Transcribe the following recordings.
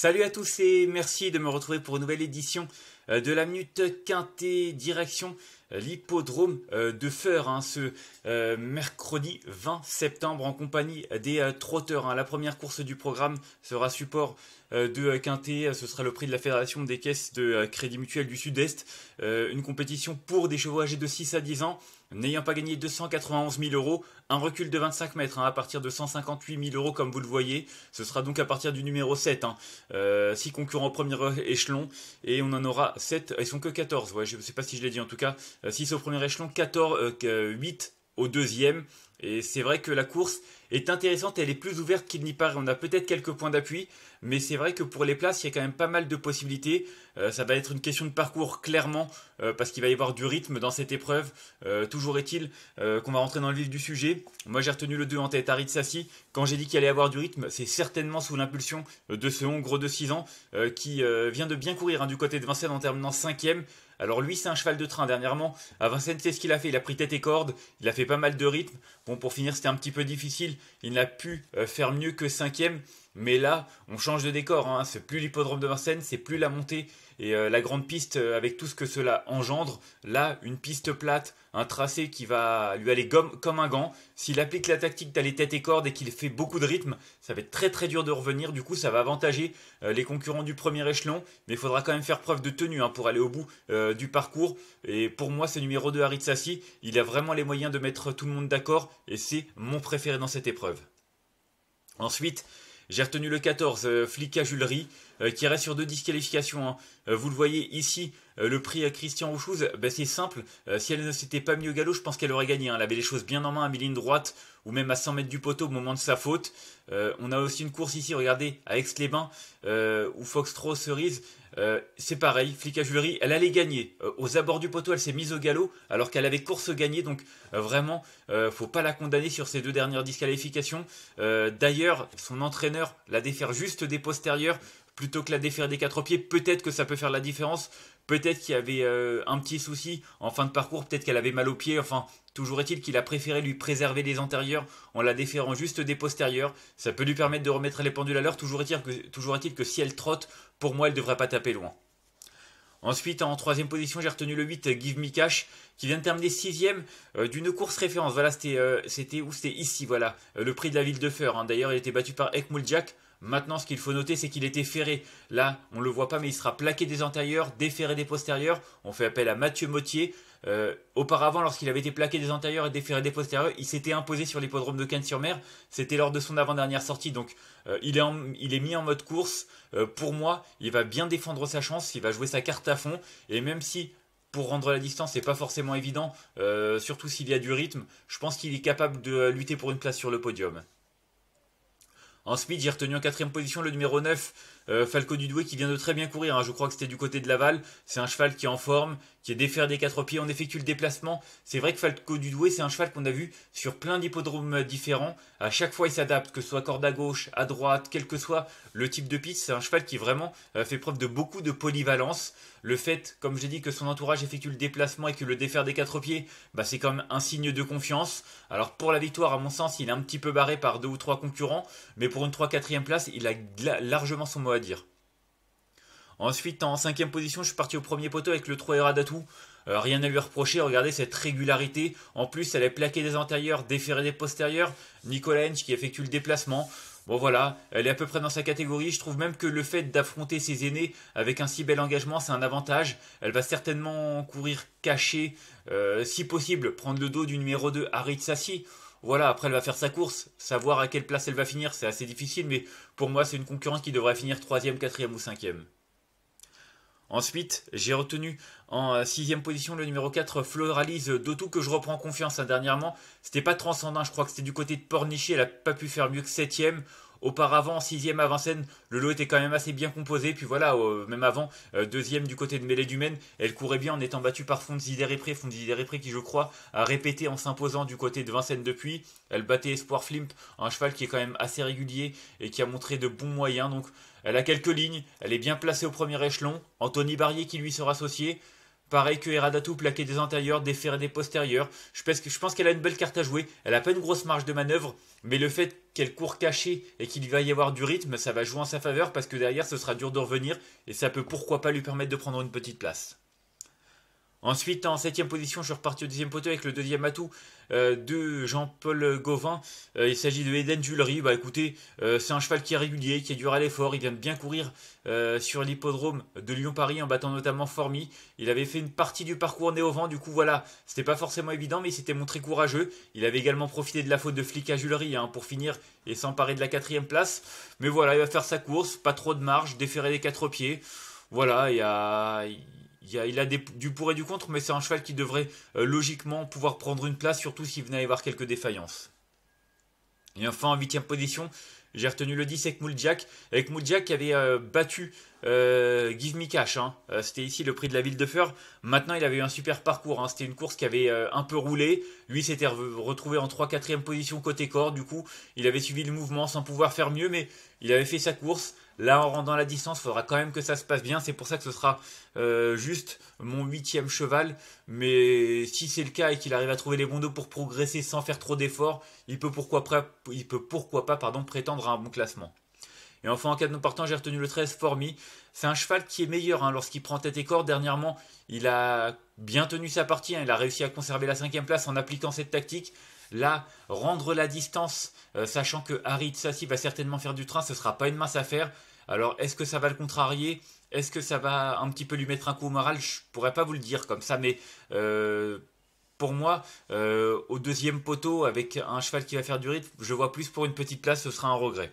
Salut à tous et merci de me retrouver pour une nouvelle édition euh, de la Minute Quintet direction euh, l'hippodrome euh, de Feur hein, ce mercredi 20 septembre en compagnie des trotteurs. Hein. La première course du programme sera support de Quintet, ce sera le prix de la Fédération des caisses de Crédit Mutuel du Sud-Est, une compétition pour des chevaux âgés de 6 à 10 ans N'ayant pas gagné 291 000 euros, un recul de 25 mètres hein, à partir de 158 000 euros comme vous le voyez. Ce sera donc à partir du numéro 7. 6 hein. euh, concurrents au premier échelon et on en aura 7. Ils sont que 14, je ne sais pas si je l'ai dit en tout cas. 6 euh, au premier échelon, 14, 8 euh, au deuxième. Et c'est vrai que la course, est intéressante, elle est plus ouverte qu'il n'y paraît. On a peut-être quelques points d'appui, mais c'est vrai que pour les places, il y a quand même pas mal de possibilités. Euh, ça va être une question de parcours, clairement, euh, parce qu'il va y avoir du rythme dans cette épreuve. Euh, toujours est-il qu'on va rentrer dans le vif du sujet. Moi, j'ai retenu le 2 en tête, Arid Sassi. Quand j'ai dit qu'il allait y avoir du rythme, c'est certainement sous l'impulsion de ce Hongre de 6 ans, qui vient de bien courir hein, du côté de Vincennes en terminant 5 alors lui, c'est un cheval de train dernièrement. À Vincennes, quest ce qu'il a fait. Il a pris tête et corde. Il a fait pas mal de rythme. Bon, pour finir, c'était un petit peu difficile. Il n'a pu euh, faire mieux que cinquième. Mais là, on change de décor. Hein. C'est plus l'hippodrome de Vincennes, c'est plus la montée et euh, la grande piste euh, avec tout ce que cela engendre. Là, une piste plate, un tracé qui va lui aller gomme, comme un gant. S'il applique la tactique d'aller tête et corde et qu'il fait beaucoup de rythme, ça va être très très dur de revenir. Du coup, ça va avantager euh, les concurrents du premier échelon. Mais il faudra quand même faire preuve de tenue hein, pour aller au bout du parcours. Et pour moi, ce numéro 2 Harit Sassi, il a vraiment les moyens de mettre tout le monde d'accord. Et c'est mon préféré dans cette épreuve. Ensuite, j'ai retenu le 14, euh, Flicka Julerie, euh, qui reste sur deux disqualifications. Hein. Euh, vous le voyez ici, le prix à Christian Rouchouz, ben, c'est simple. si elle ne s'était pas mise au galop, je pense qu'elle aurait gagné. Hein. Elle avait les choses bien en main à mi-ligne droite, ou même à 100 mètres du poteau au moment de sa faute. on a aussi une course ici, regardez, à Aix-les-Bains, où Foxtrot Cerise euh, c'est pareil, Flic à Jury, elle allait gagner. Euh, aux abords du poteau, elle s'est mise au galop alors qu'elle avait course gagnée. Donc euh, vraiment, faut pas la condamner sur ces deux dernières disqualifications. D'ailleurs, son entraîneur la défaire juste des postérieurs plutôt que la défaire des quatre pieds. Peut-être que ça peut faire la différence. Peut-être qu'il y avait un petit souci en fin de parcours. Peut-être qu'elle avait mal au pied. Enfin, Toujours est-il qu'il a préféré lui préserver les antérieurs en la déférant juste des postérieurs. Ça peut lui permettre de remettre les pendules à l'heure. Toujours est-il que, si elle trotte, pour moi, elle ne devrait pas taper loin. Ensuite, en troisième position, j'ai retenu le 8, Give Me Cash, qui vient de terminer sixième euh, d'une course référence. Voilà, c'était euh, où C'était ici, voilà, euh, le prix de la ville de Feur. Hein. D'ailleurs, il était battu par Ekmul Maintenant, ce qu'il faut noter, c'est qu'il était ferré. Là, on ne le voit pas, mais il sera plaqué des antérieurs, déferré des postérieurs. On fait appel à Mathieu Mottier. Euh, auparavant, lorsqu'il avait été plaqué des antérieurs et déféré des postérieurs, il s'était imposé sur l'hippodrome de Cannes-sur-Mer. C'était lors de son avant-dernière sortie. Donc, euh, il, est mis en mode course. Euh, pour moi, il va bien défendre sa chance. Il va jouer sa carte à fond. Et même si pour rendre la distance, n'est pas forcément évident, surtout s'il y a du rythme, je pense qu'il est capable de lutter pour une place sur le podium. Ensuite, j'ai retenu en quatrième position le numéro 9. Euh, Falco Dudoué qui vient de très bien courir, hein. je crois que c'était du côté de Laval. C'est un cheval qui est en forme, qui est défaire des quatre pieds, on effectue le déplacement. C'est vrai que Falco Dudoué, c'est un cheval qu'on a vu sur plein d'hippodromes différents. À chaque fois, il s'adapte, que ce soit corde à gauche, à droite, quel que soit le type de piste. C'est un cheval qui vraiment euh, fait preuve de beaucoup de polyvalence. Le fait, comme j'ai dit, que son entourage effectue le déplacement et que le défaire des quatre pieds, bah, c'est comme un signe de confiance. Alors pour la victoire, à mon sens, il est un petit peu barré par deux ou trois concurrents, mais pour une 3 4 ème place, il a largement son moyen dire. Ensuite, en cinquième position, je suis parti au premier poteau avec le 3 et euh, rien à lui reprocher, regardez cette régularité. En plus, elle est plaquée des antérieurs, déférée des postérieurs. Nicolas Hench qui effectue le déplacement. Bon voilà, elle est à peu près dans sa catégorie. Je trouve même que le fait d'affronter ses aînés avec un si bel engagement, c'est un avantage. Elle va certainement courir cachée, euh, si possible, prendre le dos du numéro 2, Harit Sassi. Voilà, après elle va faire sa course, savoir à quelle place elle va finir, c'est assez difficile, mais pour moi c'est une concurrence qui devrait finir 3 quatrième 4ème ou 5 Ensuite, j'ai retenu en euh, sixième position le numéro 4, Floralise Dotou, que je reprends confiance hein, dernièrement. C'était pas transcendant, je crois que c'était du côté de Pornichet, elle a pas pu faire mieux que septième. Auparavant, en sixième à Vincennes, le lot était quand même assez bien composé. Puis voilà, euh, même avant, euh, deuxième du côté de Mêlée du Maine, elle courait bien en étant battue par Fonzi Derepré. Fonzi Derepré qui, je crois, a répété en s'imposant du côté de Vincennes depuis. Elle battait Espoir Flimp, un cheval qui est quand même assez régulier et qui a montré de bons moyens. Donc, elle a quelques lignes, elle est bien placée au premier échelon. Anthony Barrier qui lui sera associé. Pareil que Eradatou, plaqué des antérieurs, déférer des postérieurs. Je pense, je pense qu'elle a une belle carte à jouer. Elle a pas une grosse marge de manœuvre, mais le fait qu'elle court cachée et qu'il va y avoir du rythme, ça va jouer en sa faveur parce que derrière, ce sera dur de revenir et ça peut pourquoi pas lui permettre de prendre une petite place. Ensuite, en 7 position, je suis reparti au deuxième poteau avec le deuxième atout euh, de Jean-Paul Gauvin. Euh, il s'agit de Eden Jullery. Bah écoutez, euh, c'est un cheval qui est régulier, qui est dur à l'effort. Il vient de bien courir sur l'hippodrome de Lyon-Paris en battant notamment Formi. Il avait fait une partie du parcours né au vent. Du coup, voilà, c'était pas forcément évident, mais il s'était montré courageux. Il avait également profité de la faute de flic à Jullery hein, pour finir et s'emparer de la quatrième place. Mais voilà, il va faire sa course, pas trop de marge, déférer les quatre pieds. Voilà, il y a il a, du pour et du contre, mais c'est un cheval qui devrait euh, logiquement pouvoir prendre une place, surtout s'il venait à y avoir quelques défaillances. Et enfin, en huitième position, j'ai retenu le 10 avec Moudjak. Avec qui avait euh, battu Give Me Cash. C'était ici le prix de la ville de Feur. Maintenant, il avait eu un super parcours. Hein. C'était une course qui avait euh, un peu roulé. Lui s'était retrouvé en 3 4 ème position côté corps. Du coup, il avait suivi le mouvement sans pouvoir faire mieux, mais il avait fait sa course. Là, en rendant la distance, il faudra quand même que ça se passe bien. C'est pour ça que ce sera euh, juste mon huitième cheval. Mais si c'est le cas et qu'il arrive à trouver les bons dos pour progresser sans faire trop d'efforts, il peut pourquoi, pas pardon, prétendre à un bon classement. Et enfin, en cas de non partant, j'ai retenu le 13 Formi. C'est un cheval qui est meilleur hein, lorsqu'il prend tête et corps. Dernièrement, il a bien tenu sa partie. Hein. il a réussi à conserver la cinquième place en appliquant cette tactique. Là, rendre la distance, euh, sachant que Harit Sassi va certainement faire du train, ce ne sera pas une mince affaire. Alors, est-ce que ça va le contrarier Est-ce que ça va un petit peu lui mettre un coup au moral Je pourrais pas vous le dire comme ça, mais euh, pour moi, euh, au deuxième poteau, avec un cheval qui va faire du rythme, je vois plus pour une petite place, ce sera un regret.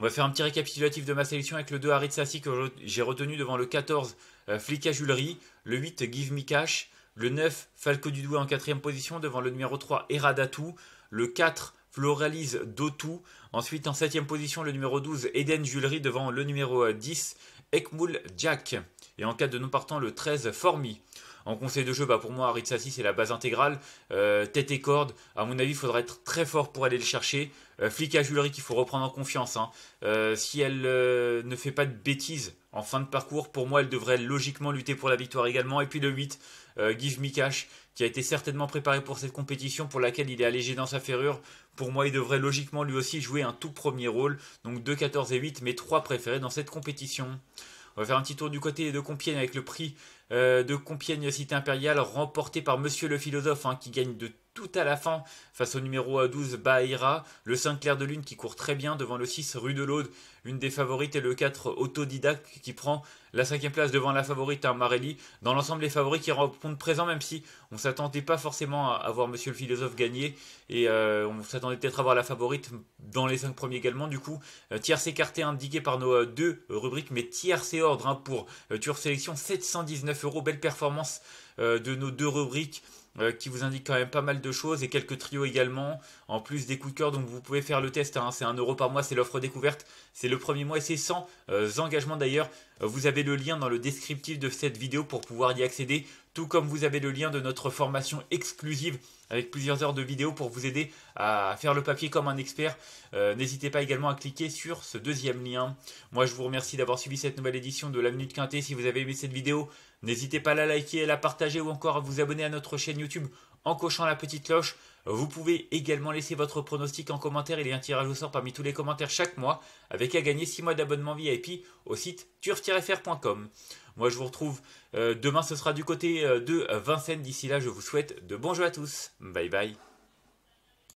On va faire un petit récapitulatif de ma sélection avec le 2 Harit Sassi que j'ai retenu devant le 14 euh, Flicka Julery, le 8 Give Me Cash, le 9 Falco Dudoué en quatrième position devant le numéro 3 Eradatou, le 4 Floralise Dotou. Ensuite, en 7ème position, le numéro 12, Eden Jewelry devant le numéro 10, Ekmoul Jack. Et en cas de non partant, le 13, Formi. En conseil de jeu, bah, pour moi, Sassi, c'est la base intégrale. Euh, tête et corde, à mon avis, il faudrait être très fort pour aller le chercher. Euh, flic à qu'il faut reprendre en confiance. Hein. Euh, si elle euh, ne fait pas de bêtises en fin de parcours, pour moi, elle devrait logiquement lutter pour la victoire également. Et puis le 8, Give Me Cash, qui a été certainement préparé pour cette compétition, pour laquelle il est allégé dans sa ferrure. Pour moi, il devrait logiquement lui aussi jouer un tout premier rôle. Donc 2, 14 et 8, mes trois préférés dans cette compétition. On va faire un petit tour du côté de Compiègne avec le prix euh, de Compiègne Cité Impériale, remporté par Monsieur le Philosophe, hein, qui gagne de tout à la fin face au numéro 12 Bahira, le saint Clair de Lune qui court très bien devant le 6 Rue de l'Aude, une des favorites, et le 4 Autodidacte qui prend la cinquième place devant la favorite à hein, Marelli. Dans l'ensemble, les favoris qui compte présent, même si on ne s'attendait pas forcément à, voir Monsieur le Philosophe gagner, et euh, on s'attendait peut-être à voir la favorite dans les 5 premiers également. Du coup, tiers euh, tierce écarté indiqué par nos deux rubriques, mais tiers et ordre hein, pour Tour Sélection 719 euros. Belle performance euh, de nos deux rubriques euh, qui vous indiquent quand même pas mal de choses et quelques trios également, en plus des coups de cœur, donc vous pouvez faire le test, hein. c'est 1 euro par mois, c'est l'offre découverte, c'est le premier mois et c'est sans euh, engagement d'ailleurs, vous avez le lien dans le descriptif de cette vidéo pour pouvoir y accéder, tout comme vous avez le lien de notre formation exclusive avec plusieurs heures de vidéos pour vous aider à faire le papier comme un expert. Euh, n'hésitez pas également à cliquer sur ce deuxième lien. Moi, je vous remercie d'avoir suivi cette nouvelle édition de la de Quintet. Si vous avez aimé cette vidéo, n'hésitez pas à la liker, à la partager ou encore à vous abonner à notre chaîne YouTube en cochant la petite cloche. Vous pouvez également laisser votre pronostic en commentaire. Il y a un tirage au sort parmi tous les commentaires chaque mois, avec à gagner 6 mois d'abonnement VIP au site turf-fr.com. Moi, je vous retrouve euh, demain, ce sera du côté euh, de Vincennes. D'ici là, je vous souhaite de bons jeux à tous. Bye bye.